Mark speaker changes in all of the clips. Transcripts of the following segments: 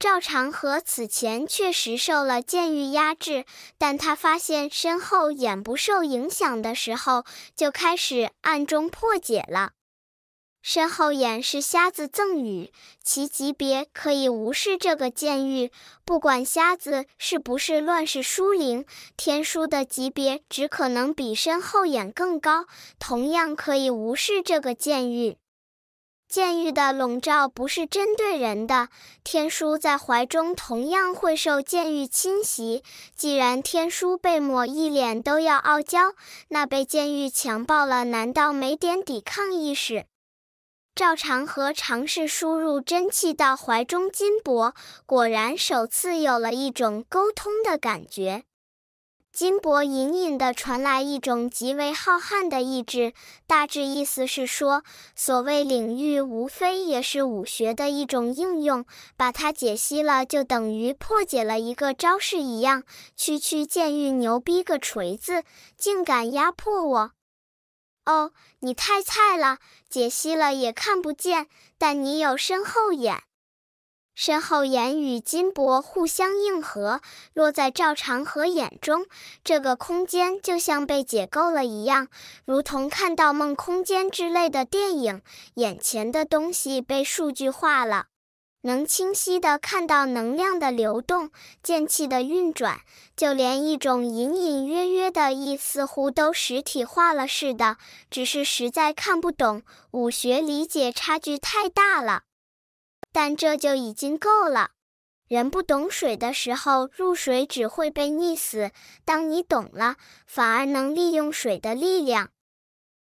Speaker 1: 赵长河此前确实受了剑狱压制，但他发现身后眼不受影响的时候，就开始暗中破解了。身后眼是瞎子赠予，其级别可以无视这个剑狱。不管瞎子是不是乱世书灵，天书的级别只可能比身后眼更高，同样可以无视这个剑狱。监狱的笼罩不是针对人的，天书在怀中同样会受监狱侵袭。既然天书被抹一脸都要傲娇，那被监狱强暴了，难道没点抵抗意识？赵长河尝试输入真气到怀中金箔，果然首次有了一种沟通的感觉。金箔隐隐的传来一种极为浩瀚的意志，大致意思是说，所谓领域无非也是武学的一种应用，把它解析了就等于破解了一个招式一样。区区剑玉牛逼个锤子，竟敢压迫我？哦，你太菜了，解析了也看不见，但你有深厚眼。身后言与金箔互相应和，落在赵长河眼中，这个空间就像被解构了一样，如同看到梦空间之类的电影，眼前的东西被数据化了，能清晰的看到能量的流动，剑气的运转，就连一种隐隐约约的意似乎都实体化了似的，只是实在看不懂，武学理解差距太大了。但这就已经够了。人不懂水的时候，入水只会被溺死；当你懂了，反而能利用水的力量。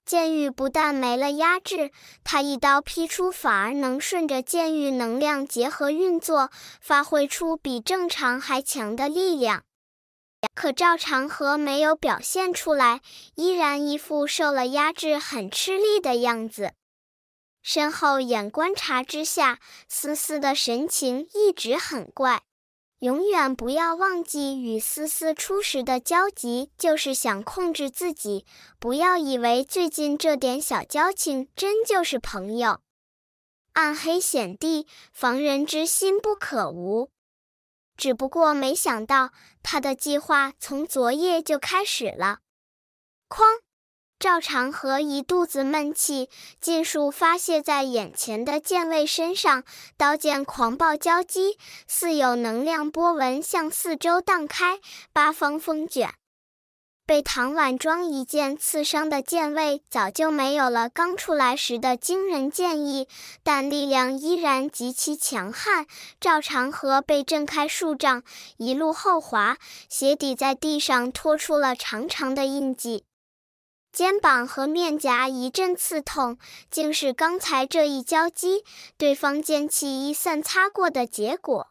Speaker 1: 剑玉不但没了压制，他一刀劈出，反而能顺着剑玉能量结合运作，发挥出比正常还强的力量。可赵长河没有表现出来，依然一副受了压制、很吃力的样子。身后眼观察之下，思思的神情一直很怪。永远不要忘记与思思初时的交集，就是想控制自己。不要以为最近这点小交情真就是朋友。暗黑险地，防人之心不可无。只不过没想到他的计划从昨夜就开始了。哐！赵长河一肚子闷气，尽数发泄在眼前的剑卫身上，刀剑狂暴交击，似有能量波纹向四周荡开，八方风卷。被唐婉庄一剑刺伤的剑卫，早就没有了刚出来时的惊人剑意，但力量依然极其强悍。赵长河被震开数丈，一路后滑，鞋底在地上拖出了长长的印记。肩膀和面颊一阵刺痛，竟是刚才这一交击，对方剑气一散擦过的结果。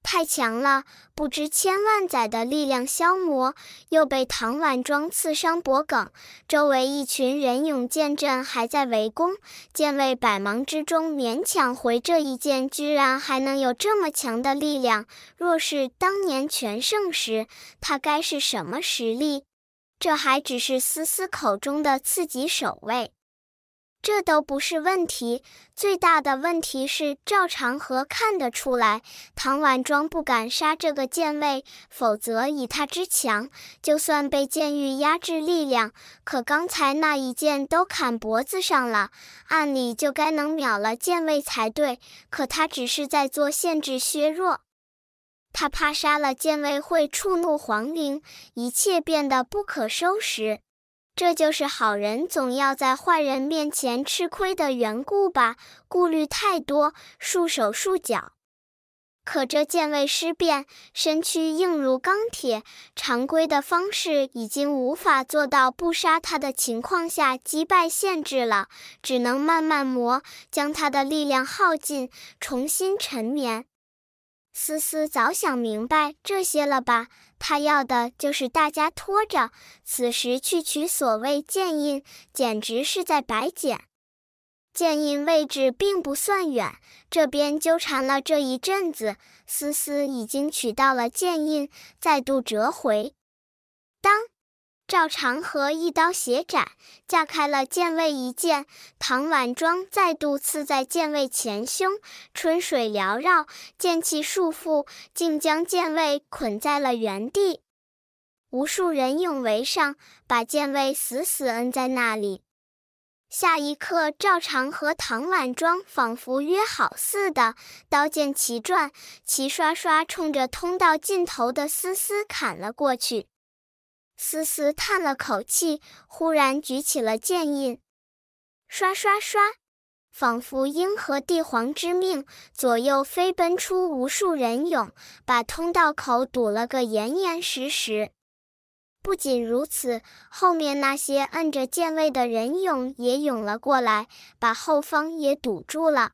Speaker 1: 太强了，不知千万载的力量消磨，又被唐婉庄刺伤脖颈。周围一群人勇剑阵还在围攻，剑卫百忙之中勉强回这一剑，居然还能有这么强的力量。若是当年全盛时，他该是什么实力？这还只是思思口中的刺激守卫，这都不是问题。最大的问题是赵长河看得出来，唐婉庄不敢杀这个剑卫，否则以他之强，就算被剑狱压制力量，可刚才那一剑都砍脖子上了，按理就该能秒了剑卫才对。可他只是在做限制削弱。他怕杀了建卫会触怒皇陵，一切变得不可收拾。这就是好人总要在坏人面前吃亏的缘故吧？顾虑太多，束手束脚。可这建卫尸变，身躯硬如钢铁，常规的方式已经无法做到不杀他的情况下击败限制了，只能慢慢磨，将他的力量耗尽，重新沉眠。思思早想明白这些了吧？他要的就是大家拖着，此时去取所谓剑印，简直是在白捡。剑印位置并不算远，这边纠缠了这一阵子，思思已经取到了剑印，再度折回。当。赵长河一刀斜斩，架开了剑卫一剑。唐婉庄再度刺在剑卫前胸，春水缭绕，剑气束缚，竟将剑卫捆在了原地。无数人涌围上，把剑卫死死摁在那里。下一刻，赵长和唐婉庄仿佛约好似的，刀剑齐转，齐刷刷冲着通道尽头的思思砍了过去。思思叹了口气，忽然举起了剑印，刷刷刷，仿佛应和帝皇之命，左右飞奔出无数人俑，把通道口堵了个严严实实。不仅如此，后面那些摁着剑位的人俑也涌了过来，把后方也堵住了。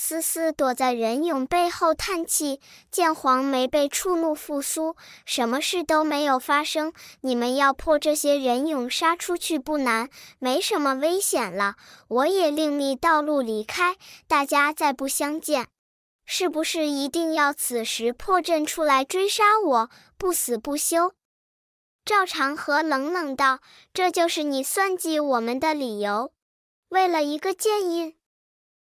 Speaker 1: 思思躲在人影背后叹气，见黄梅被触怒复苏，什么事都没有发生。你们要破这些人影杀出去不难，没什么危险了。我也另觅道路离开，大家再不相见，是不是一定要此时破阵出来追杀我，不死不休？赵长河冷冷道：“这就是你算计我们的理由，为了一个剑印。”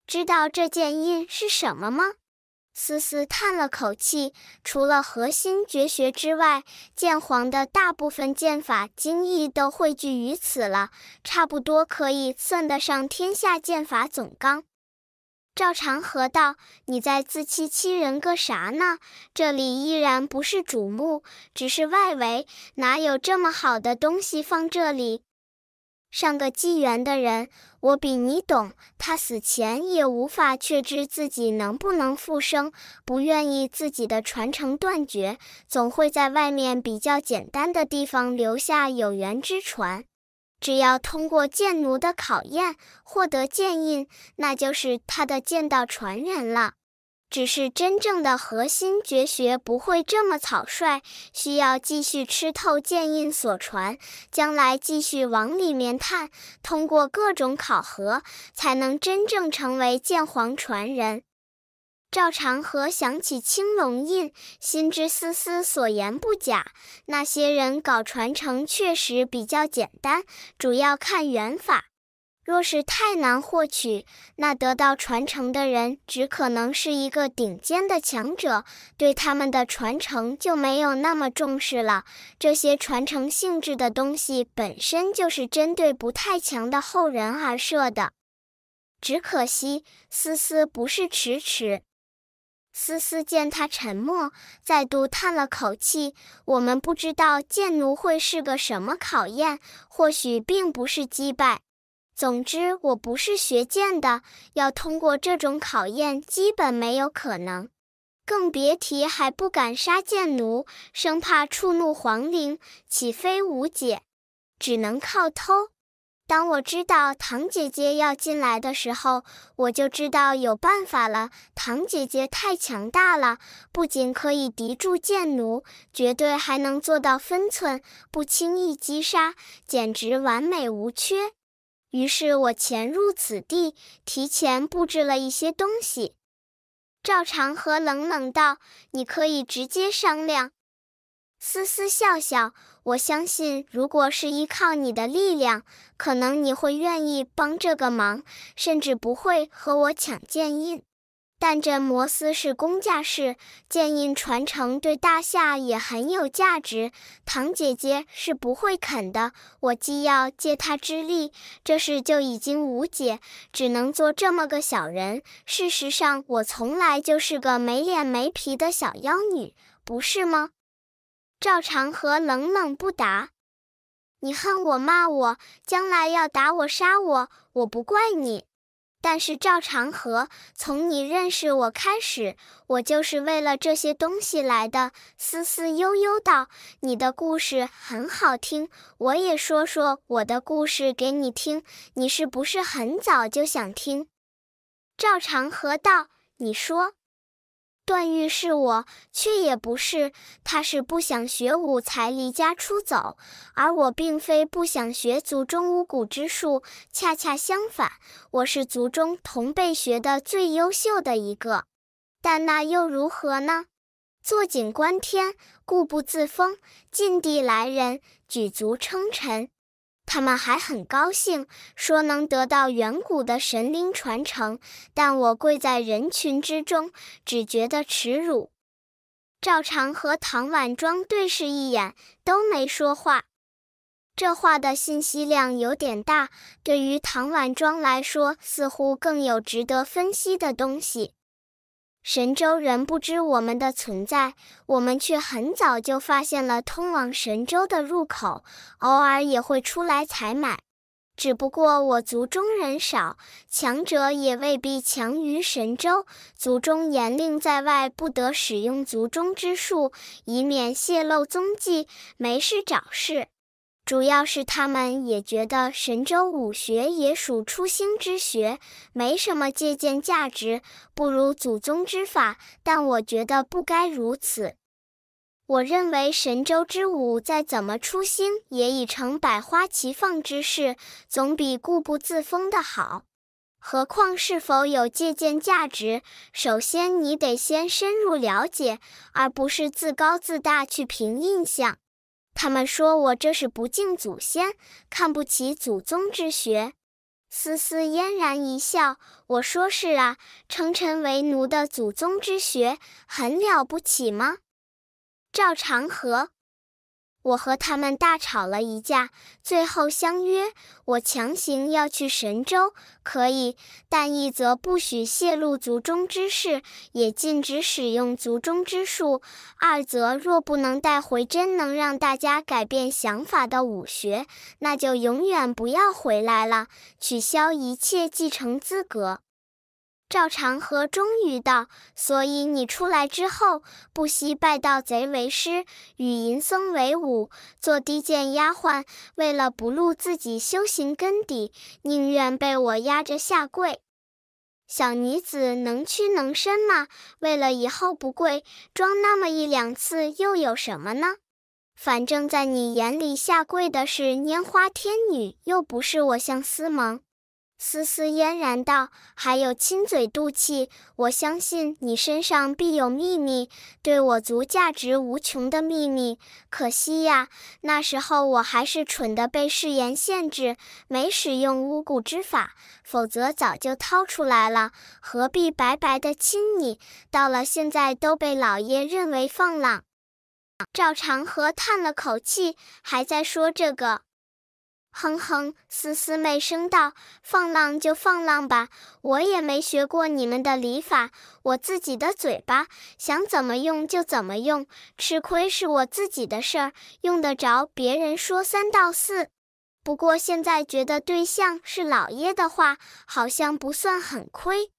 Speaker 1: 知道这剑印是什么吗？思思叹了口气，除了核心绝学之外，剑皇的大部分剑法精义都汇聚于此了，差不多可以算得上天下剑法总纲。赵长河道：“你在自欺欺人个啥呢？这里依然不是主墓，只是外围，哪有这么好的东西放这里？”上个纪元的人，我比你懂。他死前也无法确知自己能不能复生，不愿意自己的传承断绝，总会在外面比较简单的地方留下有缘之船。只要通过剑奴的考验，获得剑印，那就是他的剑道传人了。只是真正的核心绝学不会这么草率，需要继续吃透剑印所传，将来继续往里面探，通过各种考核，才能真正成为剑皇传人。赵长河想起青龙印，心知思思所言不假，那些人搞传承确实比较简单，主要看缘法。若是太难获取，那得到传承的人只可能是一个顶尖的强者，对他们的传承就没有那么重视了。这些传承性质的东西本身就是针对不太强的后人而设的。只可惜思思不是迟迟。思思见他沉默，再度叹了口气。我们不知道剑奴会是个什么考验，或许并不是击败。总之，我不是学剑的，要通过这种考验，基本没有可能，更别提还不敢杀剑奴，生怕触怒皇陵，岂非无解？只能靠偷。当我知道唐姐姐要进来的时候，我就知道有办法了。唐姐姐太强大了，不仅可以敌住剑奴，绝对还能做到分寸，不轻易击杀，简直完美无缺。于是我潜入此地，提前布置了一些东西。赵长河冷冷道：“你可以直接商量。”思思笑笑：“我相信，如果是依靠你的力量，可能你会愿意帮这个忙，甚至不会和我抢剑印。”但这摩斯是公家事，剑印传承对大夏也很有价值，唐姐姐是不会肯的。我既要借她之力，这事就已经无解，只能做这么个小人。事实上，我从来就是个没脸没皮的小妖女，不是吗？赵长河冷冷不答。你恨我，骂我，将来要打我，杀我，我不怪你。但是赵长河，从你认识我开始，我就是为了这些东西来的。思思悠悠道：“你的故事很好听，我也说说我的故事给你听。你是不是很早就想听？”赵长河道：“你说。”段誉是我，却也不是。他是不想学武才离家出走，而我并非不想学族中巫蛊之术，恰恰相反，我是族中同辈学的最优秀的一个。但那又如何呢？坐井观天，固步自封，近地来人，举足称臣。他们还很高兴，说能得到远古的神灵传承，但我跪在人群之中，只觉得耻辱。赵常和唐婉庄对视一眼，都没说话。这话的信息量有点大，对于唐婉庄来说，似乎更有值得分析的东西。神州人不知我们的存在，我们却很早就发现了通往神州的入口，偶尔也会出来采买。只不过我族中人少，强者也未必强于神州。族中严令在外不得使用族中之术，以免泄露踪迹，没事找事。主要是他们也觉得神州武学也属初心之学，没什么借鉴价值，不如祖宗之法。但我觉得不该如此。我认为神州之武再怎么出新，也已成百花齐放之势，总比固步自封的好。何况是否有借鉴价值，首先你得先深入了解，而不是自高自大去凭印象。他们说我这是不敬祖先，看不起祖宗之学。思思嫣然一笑，我说是啊，称臣为奴的祖宗之学很了不起吗？赵长河。我和他们大吵了一架，最后相约：我强行要去神州，可以；但一则不许泄露族中之事，也禁止使用族中之术；二则若不能带回真能让大家改变想法的武学，那就永远不要回来了，取消一切继承资格。赵长河终于道：“所以你出来之后，不惜拜盗贼为师，与淫僧为伍，做低贱丫鬟，为了不露自己修行根底，宁愿被我压着下跪。小女子能屈能伸吗？为了以后不跪，装那么一两次又有什么呢？反正，在你眼里下跪的是拈花天女，又不是我相思萌。思思嫣然道：“还有亲嘴度气，我相信你身上必有秘密，对我族价值无穷的秘密。可惜呀，那时候我还是蠢的，被誓言限制，没使用巫蛊之法，否则早就掏出来了。何必白白的亲你？到了现在，都被老爷认为放浪。”赵长河叹了口气，还在说这个。哼哼，思思妹声道：“放浪就放浪吧，我也没学过你们的礼法，我自己的嘴巴想怎么用就怎么用，吃亏是我自己的事儿，用得着别人说三道四？不过现在觉得对象是老爷的话，好像不算很亏。”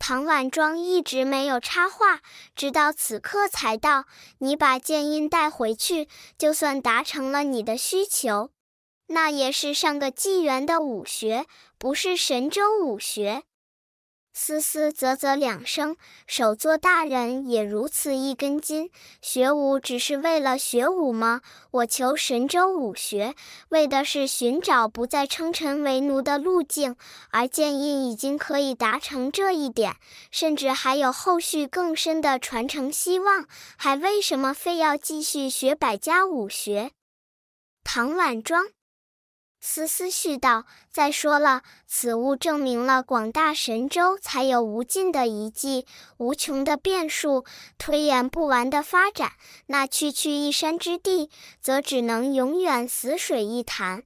Speaker 1: 唐婉庄一直没有插话，直到此刻才道：“你把剑音带回去，就算达成了你的需求。”那也是上个纪元的武学，不是神州武学。思思啧啧两声，首座大人也如此一根筋，学武只是为了学武吗？我求神州武学，为的是寻找不再称臣为奴的路径，而剑印已经可以达成这一点，甚至还有后续更深的传承希望，还为什么非要继续学百家武学？唐婉庄。思思絮道：“再说了，此物证明了广大神州才有无尽的遗迹、无穷的变数、推演不完的发展。那区区一山之地，则只能永远死水一潭。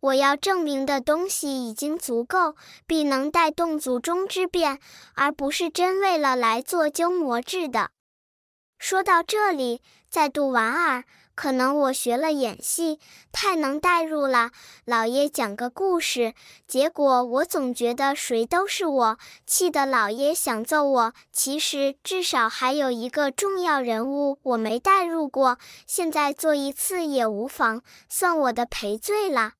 Speaker 1: 我要证明的东西已经足够，必能带动祖宗之变，而不是真为了来做鸠摩智的。”说到这里，再度莞尔。可能我学了演戏，太能代入了。老爷讲个故事，结果我总觉得谁都是我，气得老爷想揍我。其实至少还有一个重要人物我没代入过，现在做一次也无妨，算我的赔罪了。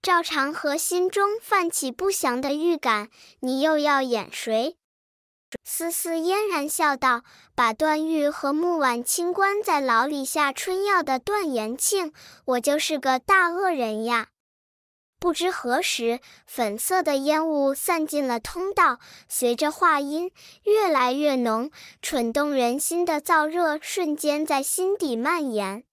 Speaker 1: 赵长河心中泛起不祥的预感，你又要演谁？思思嫣然笑道：“把段誉和木婉清关在牢里下春药的段延庆，我就是个大恶人呀！”不知何时，粉色的烟雾散进了通道，随着话音越来越浓，蠢动人心的燥热瞬间在心底蔓延。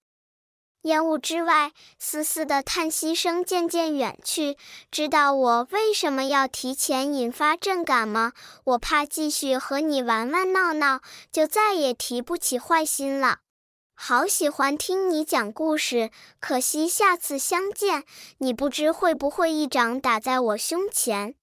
Speaker 1: 烟雾之外，丝丝的叹息声渐渐远去。知道我为什么要提前引发震感吗？我怕继续和你玩玩闹闹，就再也提不起坏心了。好喜欢听你讲故事，可惜下次相见，你不知会不会一掌打在我胸前。